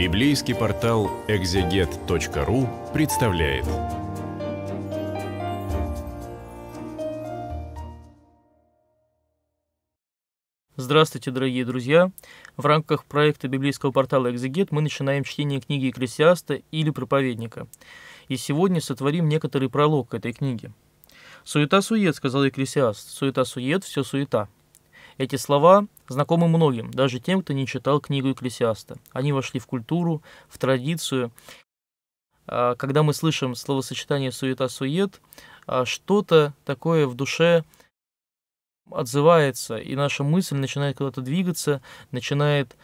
Библейский портал exeget.ru представляет. Здравствуйте, дорогие друзья! В рамках проекта библейского портала «Экзегет» мы начинаем чтение книги Экклесиаста или Проповедника. И сегодня сотворим некоторый пролог к этой книге. «Суета-сует», — сказал Экклесиаст, — «суета-сует, все суета». Эти слова знакомы многим, даже тем, кто не читал книгу Экклесиаста. Они вошли в культуру, в традицию. А, когда мы слышим словосочетание «суета-сует», а, что-то такое в душе отзывается, и наша мысль начинает куда-то двигаться, начинает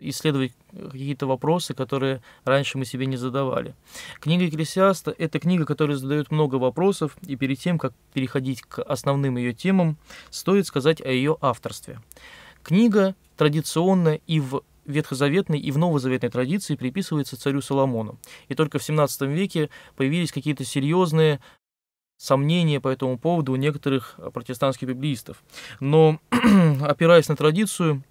исследовать какие-то вопросы, которые раньше мы себе не задавали. Книга Экклесиаста – это книга, которая задает много вопросов, и перед тем, как переходить к основным ее темам, стоит сказать о ее авторстве. Книга традиционно и в ветхозаветной и в новозаветной традиции приписывается царю Соломону. И только в 17 веке появились какие-то серьезные сомнения по этому поводу у некоторых протестантских библеистов. Но, опираясь на традицию,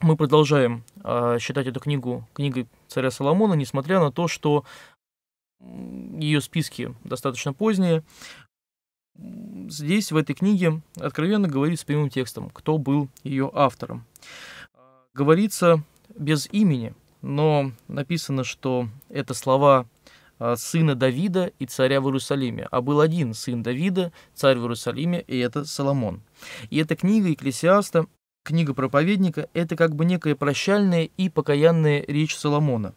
мы продолжаем э, считать эту книгу книгой царя Соломона, несмотря на то, что ее списки достаточно поздние. Здесь, в этой книге, откровенно говорится прямым текстом, кто был ее автором. Говорится без имени, но написано, что это слова а, сына Давида и царя в Иерусалиме. А был один сын Давида, царь в Иерусалиме, и это Соломон. И эта книга Екклесиаста Книга проповедника – это как бы некая прощальная и покаянная речь Соломона.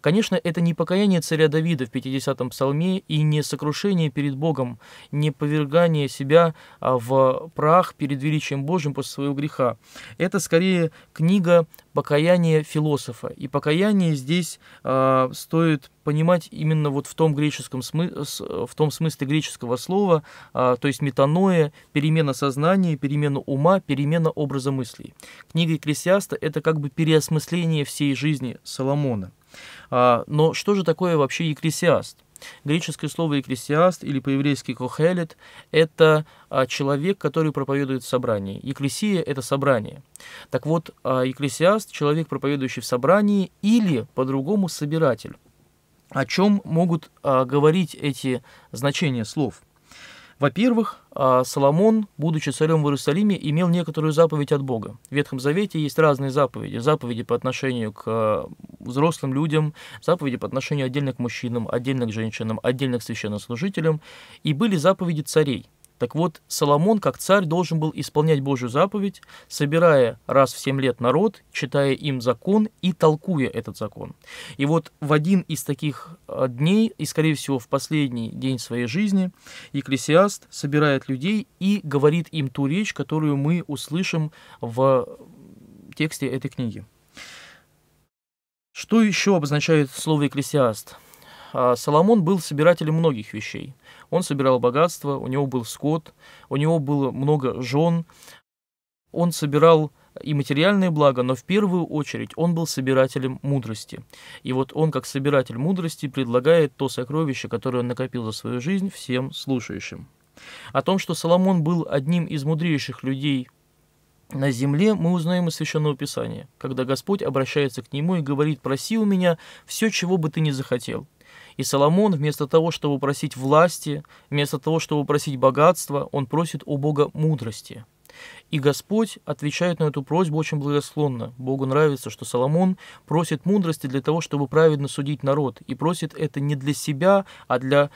Конечно, это не покаяние царя Давида в 50-м псалме и не сокрушение перед Богом, не повергание себя а, в прах перед величием Божьим после своего греха. Это скорее книга покаяния философа. И покаяние здесь э, стоит понимать именно вот в том греческом смы... в том смысле греческого слова, а, то есть метаноя, перемена сознания, перемена ума, перемена образа мыслей. Книга Экклесиаста – это как бы переосмысление всей жизни Соломона. А, но что же такое вообще екклесиаст? Греческое слово «экклесиаст» или по-еврейски «кохелет» — это а, человек, который проповедует в собрании. Екклесия — это собрание. Так вот, а, екклесиаст — человек, проповедующий в собрании, или, по-другому, собиратель. О чем могут говорить эти значения слов – во-первых, а, Соломон, будучи царем в Иерусалиме, имел некоторую заповедь от Бога. В Ветхом Завете есть разные заповеди. Заповеди по отношению к а, взрослым людям, заповеди по отношению отдельно к мужчинам, отдельно к женщинам, отдельно к священнослужителям. И были заповеди царей – так вот, Соломон, как царь, должен был исполнять Божью заповедь, собирая раз в семь лет народ, читая им закон и толкуя этот закон. И вот в один из таких э, дней, и, скорее всего, в последний день своей жизни, Екклесиаст собирает людей и говорит им ту речь, которую мы услышим в э, тексте этой книги. Что еще обозначает слово «экклесиаст»? А Соломон был собирателем многих вещей. Он собирал богатство, у него был скот, у него было много жен. Он собирал и материальные блага, но в первую очередь он был собирателем мудрости. И вот он, как собиратель мудрости, предлагает то сокровище, которое он накопил за свою жизнь, всем слушающим. О том, что Соломон был одним из мудрейших людей на земле, мы узнаем из Священного Писания, когда Господь обращается к нему и говорит «Проси у меня все, чего бы ты ни захотел, и Соломон, вместо того, чтобы просить власти, вместо того, чтобы просить богатства, он просит у Бога мудрости. И Господь отвечает на эту просьбу очень благословно. Богу нравится, что Соломон просит мудрости для того, чтобы праведно судить народ. И просит это не для себя, а для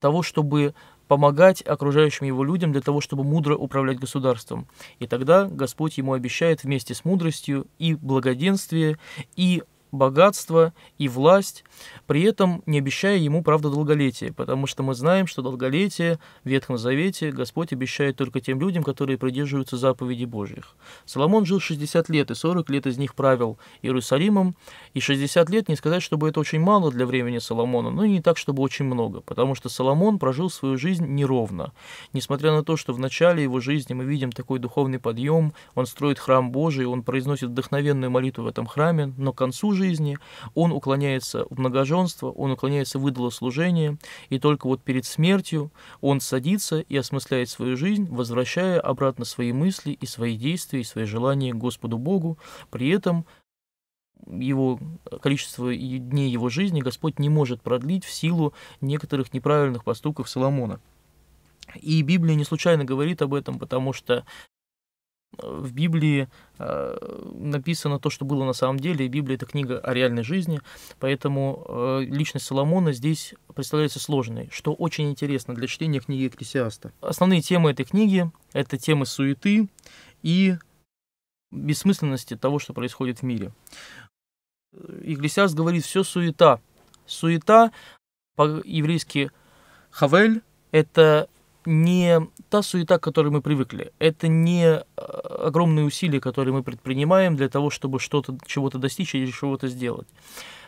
того, чтобы помогать окружающим его людям для того, чтобы мудро управлять государством. И тогда Господь ему обещает вместе с мудростью и благоденствие, и богатство и власть, при этом не обещая ему, правда, долголетие, потому что мы знаем, что долголетие в Ветхом Завете Господь обещает только тем людям, которые придерживаются заповедей Божьих. Соломон жил 60 лет, и 40 лет из них правил Иерусалимом, и 60 лет, не сказать, чтобы это очень мало для времени Соломона, но и не так, чтобы очень много, потому что Соломон прожил свою жизнь неровно. Несмотря на то, что в начале его жизни мы видим такой духовный подъем, он строит храм Божий, он произносит вдохновенную молитву в этом храме, но к концу жизни жизни, он уклоняется в многоженство, он уклоняется в служения и только вот перед смертью он садится и осмысляет свою жизнь, возвращая обратно свои мысли и свои действия, и свои желания Господу Богу, при этом его э, количество дней его жизни Господь не может продлить в силу некоторых неправильных поступков Соломона. И Библия не случайно говорит об этом, потому что в Библии э, написано то, что было на самом деле, и Библия – это книга о реальной жизни, поэтому э, личность Соломона здесь представляется сложной, что очень интересно для чтения книги Экклесиаста. Основные темы этой книги – это темы суеты и бессмысленности того, что происходит в мире. Екклесиаст говорит «все суета». Суета по-еврейски «хавель» – это не та суета, к которой мы привыкли. Это не э, огромные усилия, которые мы предпринимаем для того, чтобы что-то, чего-то достичь или чего-то сделать.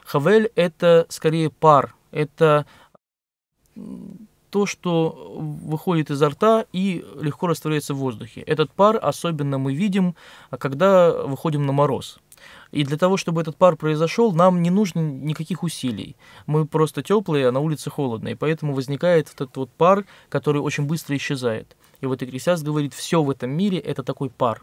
Хавель — это скорее пар, это то, что выходит изо рта и легко растворяется в воздухе. Этот пар особенно мы видим, а, когда выходим на мороз. И для того, чтобы этот пар произошел, нам не нужно никаких усилий. Мы просто теплые, а на улице холодно. И поэтому возникает этот вот пар, который очень быстро исчезает. И вот Экклесиаст говорит, все в этом мире – это такой пар.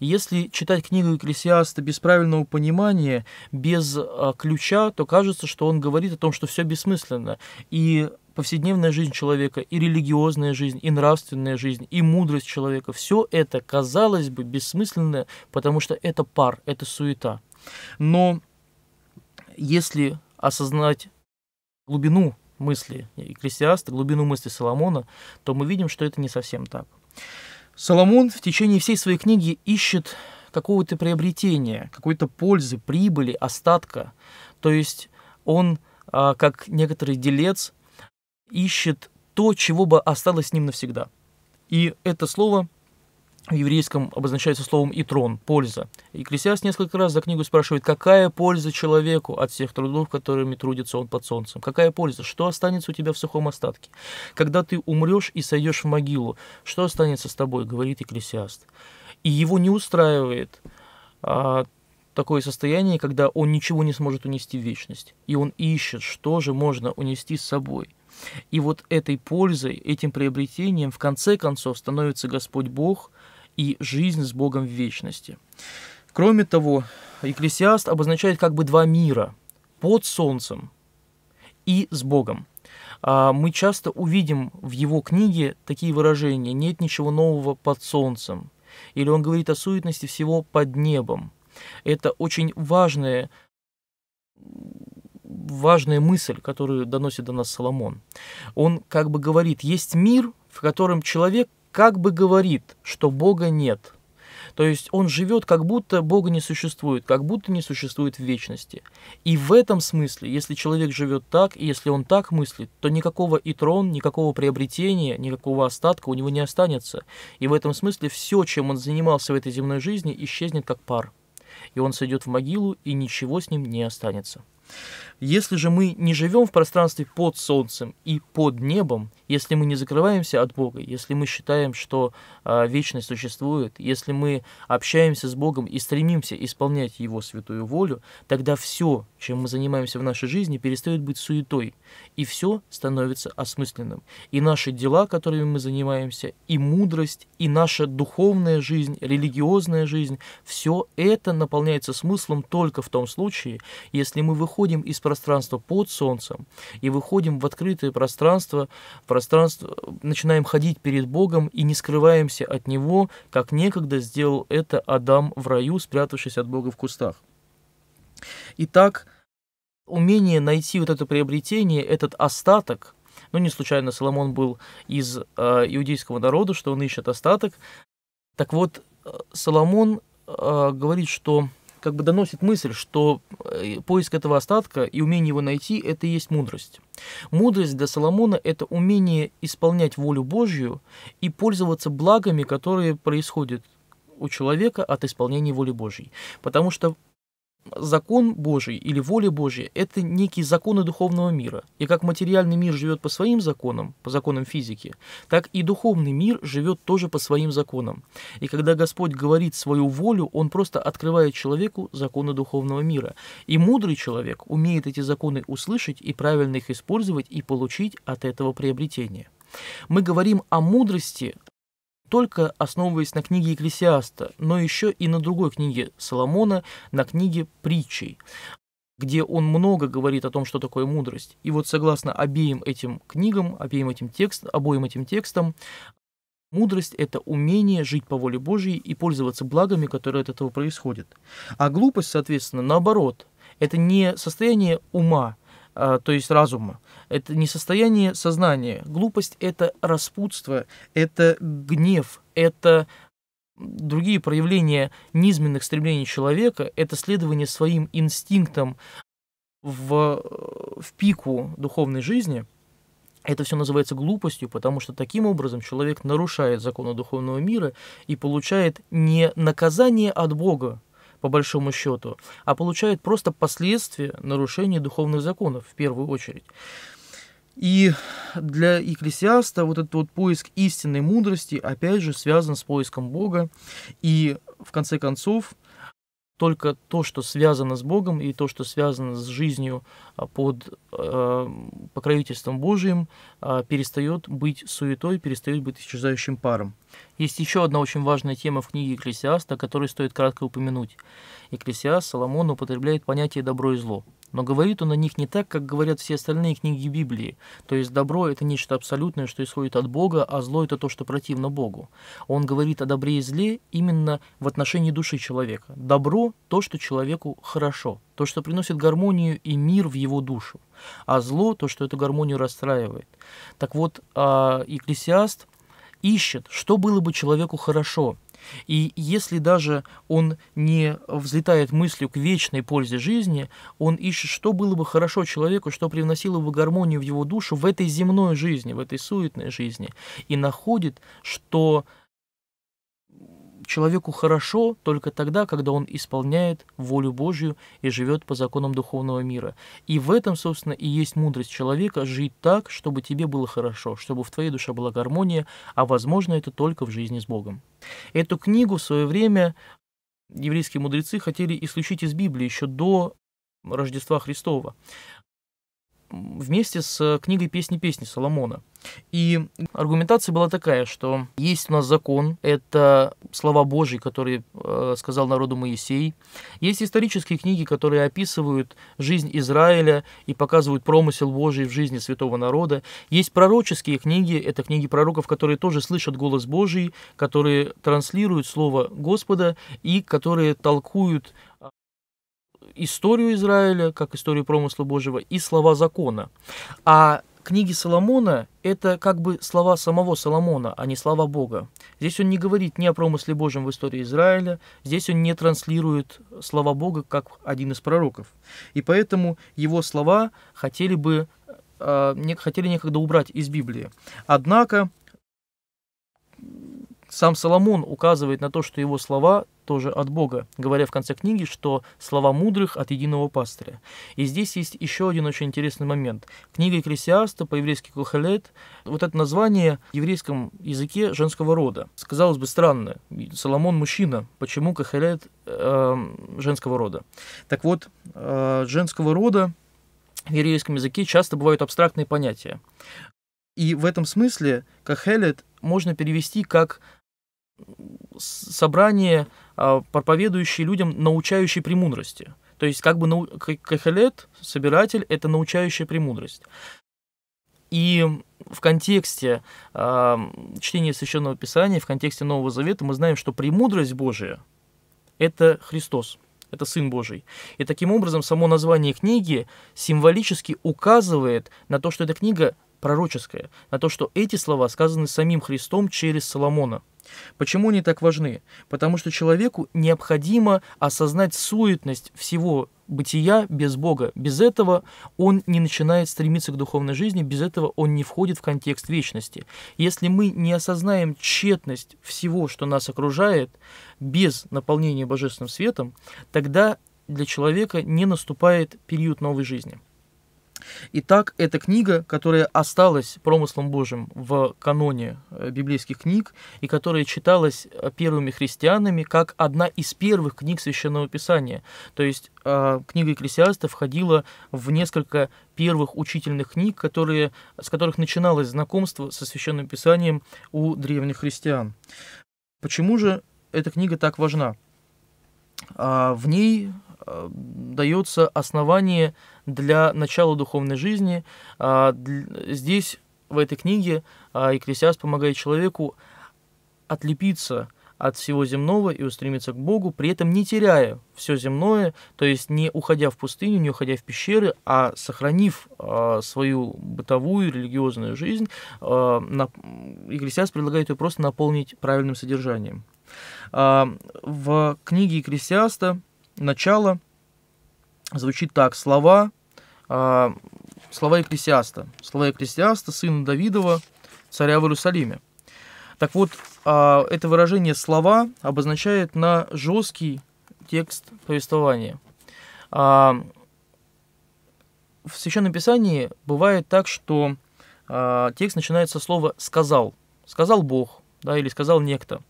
Если читать книгу Экклесиаста без правильного понимания, без а, ключа, то кажется, что он говорит о том, что все бессмысленно. И повседневная жизнь человека, и религиозная жизнь, и нравственная жизнь, и мудрость человека. Все это, казалось бы, бессмысленное, потому что это пар, это суета. Но если осознать глубину мысли Экклесиаста, глубину мысли Соломона, то мы видим, что это не совсем так. Соломон в течение всей своей книги ищет какого-то приобретения, какой-то пользы, прибыли, остатка. То есть он, а, как некоторый делец, ищет то, чего бы осталось с ним навсегда. И это слово в еврейском обозначается словом «итрон» – «польза». Екклесиас несколько раз за книгу спрашивает, какая польза человеку от всех трудов, которыми трудится он под солнцем? Какая польза? Что останется у тебя в сухом остатке? Когда ты умрешь и сойдешь в могилу, что останется с тобой, говорит Екклесиаст. И его не устраивает а, такое состояние, когда он ничего не сможет унести в вечность. И он ищет, что же можно унести с собой – и вот этой пользой, этим приобретением в конце концов становится Господь Бог и жизнь с Богом в вечности. Кроме того, Екклесиаст обозначает как бы два мира – под солнцем и с Богом. А, мы часто увидим в его книге такие выражения «нет ничего нового под солнцем», или он говорит о суетности всего под небом. Это очень важное важная мысль, которую доносит до нас Соломон. Он как бы говорит, есть мир, в котором человек как бы говорит, что Бога нет. То есть он живет, как будто Бога не существует, как будто не существует в вечности. И в этом смысле, если человек живет так, и если он так мыслит, то никакого и трон, никакого приобретения, никакого остатка у него не останется. И в этом смысле все, чем он занимался в этой земной жизни, исчезнет как пар. И он сойдет в могилу, и ничего с ним не останется. Если же мы не живем в пространстве под солнцем и под небом, если мы не закрываемся от Бога, если мы считаем, что э, вечность существует, если мы общаемся с Богом и стремимся исполнять Его святую волю, тогда все, чем мы занимаемся в нашей жизни, перестает быть суетой, и все становится осмысленным. И наши дела, которыми мы занимаемся, и мудрость, и наша духовная жизнь, религиозная жизнь, все это наполняется смыслом только в том случае, если мы выходим из пространства пространство под солнцем и выходим в открытое пространство, пространство, начинаем ходить перед Богом и не скрываемся от Него, как некогда сделал это Адам в раю, спрятавшись от Бога в кустах. Итак, умение найти вот это приобретение, этот остаток, ну, не случайно Соломон был из э, иудейского народа, что он ищет остаток. Так вот, э, Соломон э, говорит, что как бы доносит мысль, что э, поиск этого остатка и умение его найти – это и есть мудрость. Мудрость для Соломона – это умение исполнять волю Божью и пользоваться благами, которые происходят у человека от исполнения воли Божьей. Потому что закон Божий или воля Божья – это некие законы духовного мира. И как материальный мир живет по своим законам, по законам физики, так и духовный мир живет тоже по своим законам. И когда Господь говорит свою волю, Он просто открывает человеку законы духовного мира. И мудрый человек умеет эти законы услышать и правильно их использовать и получить от этого приобретение. Мы говорим о мудрости только основываясь на книге Екклесиаста, но еще и на другой книге Соломона, на книге притчей где он много говорит о том, что такое мудрость. И вот согласно обеим этим книгам, обеим этим текст, обоим этим текстам, мудрость – это умение жить по воле Божьей и пользоваться благами, которые от этого происходят. А глупость, соответственно, наоборот – это не состояние ума, а, то есть разума. Это не состояние сознания. Глупость – это распутство, это гнев, это другие проявления низменных стремлений человека, это следование своим инстинктам в, в пику духовной жизни – это все называется глупостью, потому что таким образом человек нарушает законы духовного мира и получает не наказание от Бога, по большому счету, а получают просто последствия нарушения духовных законов в первую очередь. И для экклесиаста вот этот вот поиск истинной мудрости, опять же, связан с поиском Бога. И, в конце концов, только то, что связано с Богом и то, что связано с жизнью а, под э, покровительством Божьим, э, а, перестает быть суетой, перестает быть исчезающим паром. Есть еще одна очень важная тема в книге Экклесиаста, о которой стоит кратко упомянуть. Екклесиас Соломон употребляет понятие «добро» и «зло». Но говорит он о них не так, как говорят все остальные книги Библии. То есть добро – это нечто абсолютное, что исходит от Бога, а зло – это то, что противно Богу. Он говорит о добре и зле именно в отношении души человека. Добро – то, что человеку хорошо, то, что приносит гармонию и мир в его душу. А зло – то, что эту гармонию расстраивает. Так вот, Екклесиаст а, ищет, что было бы человеку хорошо – и если даже он не взлетает мыслью к вечной пользе жизни, он ищет, что было бы хорошо человеку, что привносило бы гармонию в его душу в этой земной жизни, в этой суетной жизни, и находит, что Человеку хорошо только тогда, когда он исполняет волю Божью и живет по законам духовного мира. И в этом, собственно, и есть мудрость человека – жить так, чтобы тебе было хорошо, чтобы в твоей душе была гармония, а возможно это только в жизни с Богом. Эту книгу в свое время еврейские мудрецы хотели исключить из Библии еще до Рождества Христова вместе с э, книгой «Песни песни» Соломона. И аргументация была такая, что есть у нас закон, это слова Божьи, которые э, сказал народу Моисей. Есть исторические книги, которые описывают жизнь Израиля и показывают промысел Божий в жизни святого народа. Есть пророческие книги, это книги пророков, которые тоже слышат голос Божий, которые транслируют слово Господа и которые толкуют историю Израиля, как историю промысла Божьего, и слова закона. А книги Соломона – это как бы слова самого Соломона, а не слова Бога. Здесь он не говорит ни о промысле Божьем в истории Израиля, здесь он не транслирует слова Бога как один из пророков. И поэтому его слова хотели бы а, хотели некогда убрать из Библии. Однако сам Соломон указывает на то, что его слова тоже от Бога, говоря в конце книги, что слова мудрых от единого пастыря. И здесь есть еще один очень интересный момент. Книга Экклесиаста по-еврейски Кохалет, вот это название в еврейском языке женского рода. Сказалось бы, странно, Соломон мужчина, почему Кохалет э, эм, женского рода? Так вот, э, женского рода в еврейском языке часто бывают абстрактные понятия. И в этом смысле Кахелет можно перевести как собрание, а, проповедующее людям, научающее премудрости. То есть как бы нау... кахелет, собиратель, это научающая премудрость. И в контексте э, чтения Священного Писания, в контексте Нового Завета мы знаем, что премудрость Божия – это Христос, это Сын Божий. И таким образом само название книги символически указывает на то, что эта книга пророческая, на то, что эти слова сказаны самим Христом через Соломона – Почему они так важны? Потому что человеку необходимо осознать суетность всего бытия без Бога. Без этого он не начинает стремиться к духовной жизни, без этого он не входит в контекст вечности. Если мы не осознаем тщетность всего, что нас окружает, без наполнения божественным светом, тогда для человека не наступает период новой жизни. Итак, эта книга, которая осталась промыслом Божьим в каноне э, библейских книг и которая читалась э, первыми христианами как одна из первых книг Священного Писания. То есть э, книга Экклесиаста входила в несколько первых учительных книг, которые, с которых начиналось знакомство со Священным Писанием у древних христиан. Почему же эта книга так важна? А, в ней Э, дается основание для начала духовной жизни. А, здесь, в этой книге, Екклесиас а, помогает человеку отлепиться от всего земного и устремиться к Богу, при этом не теряя все земное, то есть не уходя в пустыню, не уходя в пещеры, а сохранив э, свою бытовую религиозную жизнь, э, на, Екклесиас предлагает ее просто наполнить правильным содержанием. Э, в книге Екклесиаста начало звучит так. Слова, э, слова Екклесиаста. Слова Екклесиаста, сына Давидова, царя в Иерусалиме. Так вот, э, это выражение «слова» обозначает на жесткий текст повествования. Э, в Священном Писании бывает так, что э, текст начинается со слова «сказал». «Сказал Бог», да, или «сказал некто».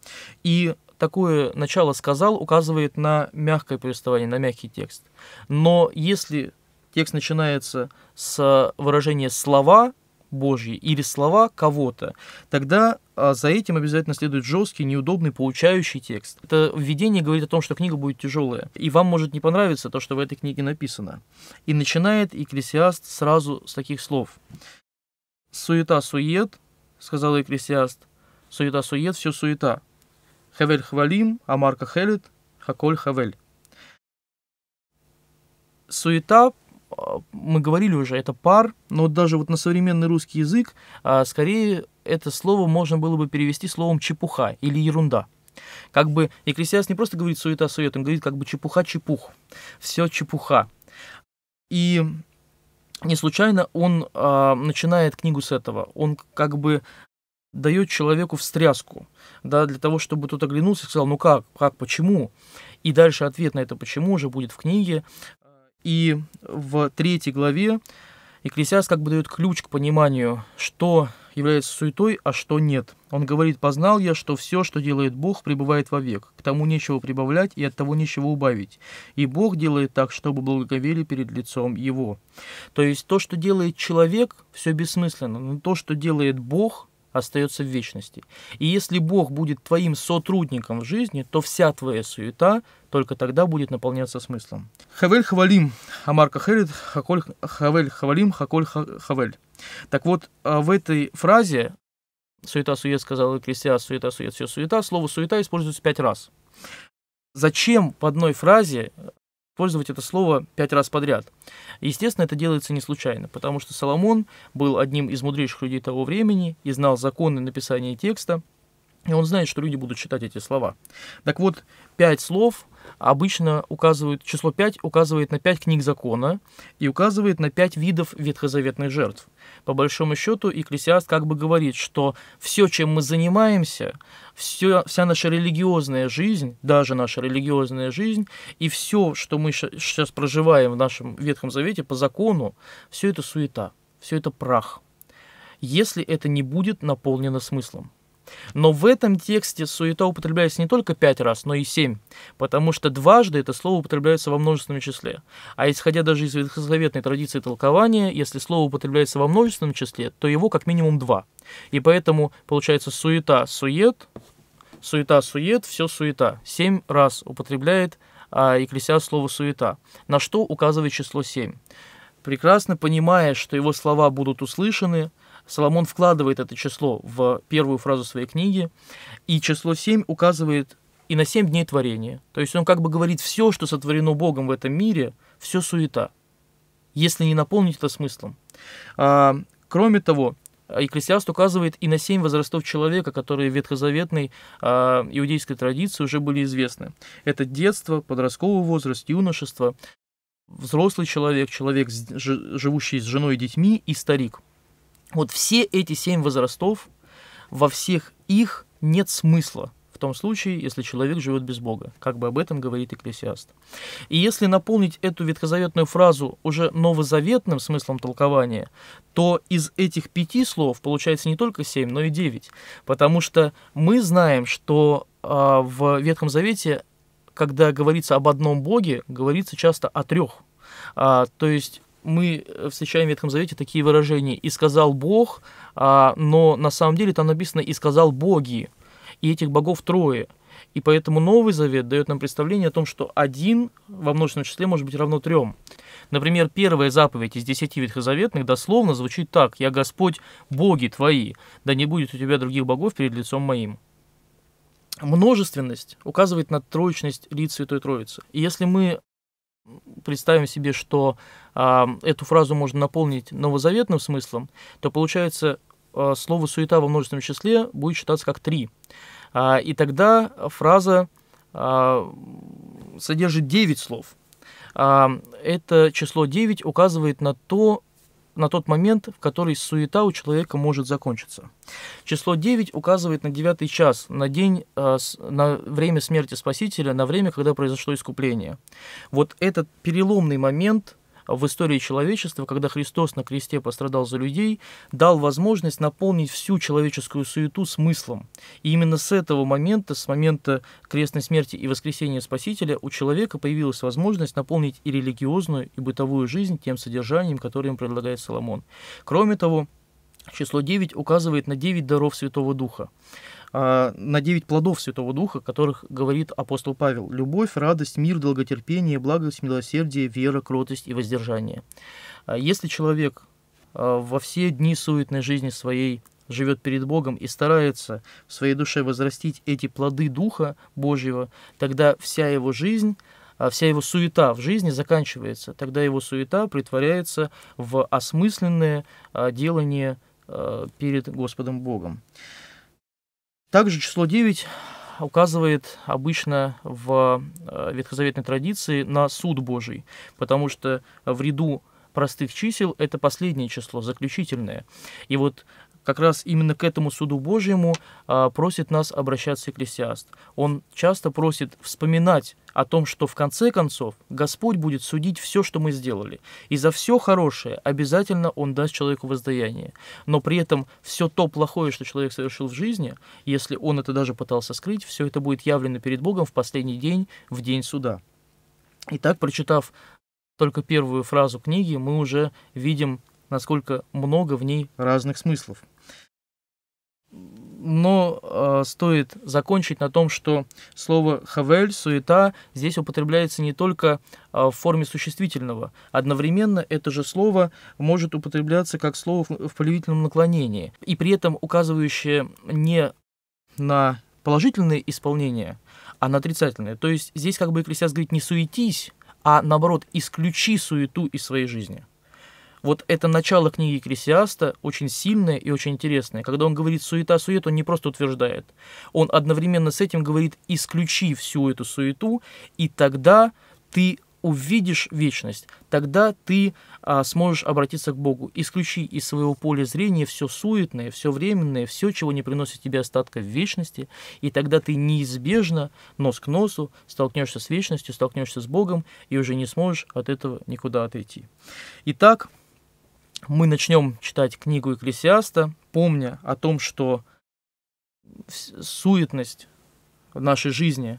И такое начало сказал указывает на мягкое повествование, на мягкий текст. Но если текст начинается с выражения «слова», Божьи или слова кого-то, тогда а, за этим обязательно следует жесткий, неудобный, получающий текст. Это введение говорит о том, что книга будет тяжелая, и вам может не понравиться то, что в этой книге написано. И начинает Екклесиаст сразу с таких слов. «Суета-сует», — сказал Екклесиаст, — «суета-сует, все суета». Хевель Хвалим, Амарка Хелит, Хаколь Хавель. Суета, а, мы говорили уже, это пар, но даже вот на современный русский язык а, скорее это слово можно было бы перевести словом чепуха или ерунда. Как бы Екклесиас не просто говорит суета сует, он говорит как бы чепуха-чепух. Все чепуха. И не случайно он э, начинает книгу с этого. Он как бы дает человеку встряску, да, для того, чтобы тот оглянулся и сказал, ну как, как, почему? И дальше ответ на это почему уже будет в книге. И в третьей главе Экклесиас как бы дает ключ к пониманию, что является суетой, а что нет. Он говорит, познал я, что все, что делает Бог, пребывает вовек. К тому нечего прибавлять и от того нечего убавить. И Бог делает так, чтобы благоговели перед лицом Его. То есть то, что делает человек, все бессмысленно, но то, что делает Бог, остается в вечности. И если Бог будет твоим сотрудником в жизни, то вся твоя суета только тогда будет наполняться смыслом. Хавель Хавалим, Амарка Херит, Хаколь Хавель хвалим, Хаколь Хавель. Так вот, а, в этой фразе «суета-сует» сказал Экклесиа, «суета-сует» все суета, слово «суета» используется пять раз. Зачем в одной фразе использовать это слово пять раз подряд. Естественно, это делается не случайно, потому что Соломон был одним из мудрейших людей того времени и знал законы написания текста, и он знает, что люди будут читать эти слова. Так вот, пять слов обычно указывают, число 5 указывает на 5 книг закона и указывает на 5 видов ветхозаветных жертв. По большому счету, Экклесиаст как бы говорит, что все, чем мы занимаемся, все, вся наша религиозная жизнь, даже наша религиозная жизнь, и все, что мы сейчас проживаем в нашем Ветхом Завете по закону, все это суета, все это прах, если это не будет наполнено смыслом. Но в этом тексте суета употребляется не только пять раз, но и семь, потому что дважды это слово употребляется во множественном числе. А исходя даже из ветхозаветной традиции толкования, если слово употребляется во множественном числе, то его как минимум два. И поэтому получается суета, сует, суета, сует, все суета. Семь раз употребляет а, Екклесиаст слово суета, на что указывает число семь. Прекрасно понимая, что его слова будут услышаны, Соломон вкладывает это число в первую фразу своей книги, и число 7 указывает и на 7 дней творения. То есть он как бы говорит, все, что сотворено Богом в этом мире, все суета, если не наполнить это смыслом. А, кроме того, Екклесиаст указывает и на семь возрастов человека, которые в ветхозаветной э, иудейской традиции уже были известны. Это детство, подростковый возраст, юношество, взрослый человек, человек, живущий с женой и детьми и старик – вот все эти семь возрастов, во всех их нет смысла в том случае, если человек живет без Бога, как бы об этом говорит Экклесиаст. И если наполнить эту ветхозаветную фразу уже новозаветным смыслом толкования, то из этих пяти слов получается не только семь, но и девять, потому что мы знаем, что э, в Ветхом Завете, когда говорится об одном Боге, говорится часто о трех. А, то есть мы встречаем э, в Ветхом Завете такие выражения «и сказал Бог», а, но на самом деле там написано «и сказал боги», и этих богов трое. И поэтому Новый Завет дает нам представление о том, что один во множественном числе может быть равно трем. Например, первая заповедь из десяти ветхозаветных дословно звучит так «Я Господь, боги твои, да не будет у тебя других богов перед лицом моим». Множественность указывает на троечность лиц Святой Троицы. И если мы представим себе, что э, эту фразу можно наполнить новозаветным смыслом, то получается э, слово «суета» во множественном числе будет считаться как «три». Э, и тогда фраза э, содержит девять слов. Э, это число девять указывает на то, на тот момент, в который суета у человека может закончиться. Число 9 указывает на девятый час, на день, э, на время смерти Спасителя, на время, когда произошло искупление. Вот этот переломный момент – в истории человечества, когда Христос на кресте пострадал за людей, дал возможность наполнить всю человеческую суету смыслом. И именно с этого момента, с момента крестной смерти и воскресения Спасителя, у человека появилась возможность наполнить и религиозную, и бытовую жизнь тем содержанием, которое им предлагает Соломон. Кроме того, число 9 указывает на 9 даров Святого Духа. А, на девять плодов Святого Духа, которых говорит апостол Павел. Любовь, радость, мир, долготерпение, благость, милосердие, вера, кротость и воздержание. А если человек а, во все дни суетной жизни своей живет перед Богом и старается в своей душе возрастить эти плоды Духа Божьего, тогда вся его жизнь вся его суета в жизни заканчивается, тогда его суета притворяется в осмысленное делание перед Господом Богом. Также число 9 указывает обычно в э, ветхозаветной традиции на суд Божий, потому что в ряду простых чисел это последнее число, заключительное. И вот как раз именно к этому суду Божьему а, просит нас обращаться экклесиаст. Он часто просит вспоминать о том, что в конце концов Господь будет судить все, что мы сделали. И за все хорошее обязательно Он даст человеку воздаяние. Но при этом все то плохое, что человек совершил в жизни, если он это даже пытался скрыть, все это будет явлено перед Богом в последний день, в день суда. Итак, прочитав только первую фразу книги, мы уже видим насколько много в ней разных смыслов. Но э, стоит закончить на том, что слово «хавель», «суета» здесь употребляется не только э, в форме существительного. Одновременно это же слово может употребляться как слово в, повелительном наклонении, и при этом указывающее не на положительное исполнение, а на отрицательное. То есть здесь как бы Экклесиас говорит «не суетись», а наоборот «исключи суету из своей жизни». Вот это начало книги Крисиаста очень сильное и очень интересное. Когда он говорит «суета-сует», он не просто утверждает. Он одновременно с этим говорит «исключи всю эту суету, и тогда ты увидишь вечность, тогда ты а, сможешь обратиться к Богу. Исключи из своего поля зрения все суетное, все временное, все, чего не приносит тебе остатка в вечности, и тогда ты неизбежно нос к носу столкнешься с вечностью, столкнешься с Богом и уже не сможешь от этого никуда отойти. Итак, мы начнем читать книгу Экклесиаста, помня о том, что суетность в нашей жизни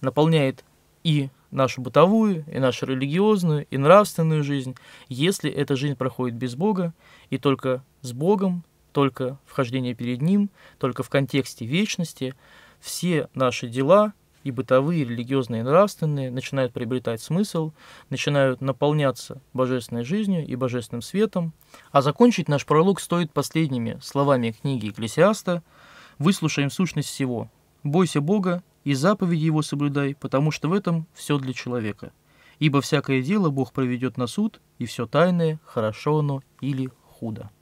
наполняет и нашу бытовую, и нашу религиозную, и нравственную жизнь, если эта жизнь проходит без Бога, и только с Богом, только вхождение перед Ним, только в контексте вечности, все наши дела, и бытовые, и религиозные, и нравственные, начинают приобретать смысл, начинают наполняться божественной жизнью и божественным светом. А закончить наш пролог стоит последними словами книги Экклесиаста «Выслушаем сущность всего. Бойся Бога и заповеди Его соблюдай, потому что в этом все для человека. Ибо всякое дело Бог проведет на суд, и все тайное, хорошо оно или худо».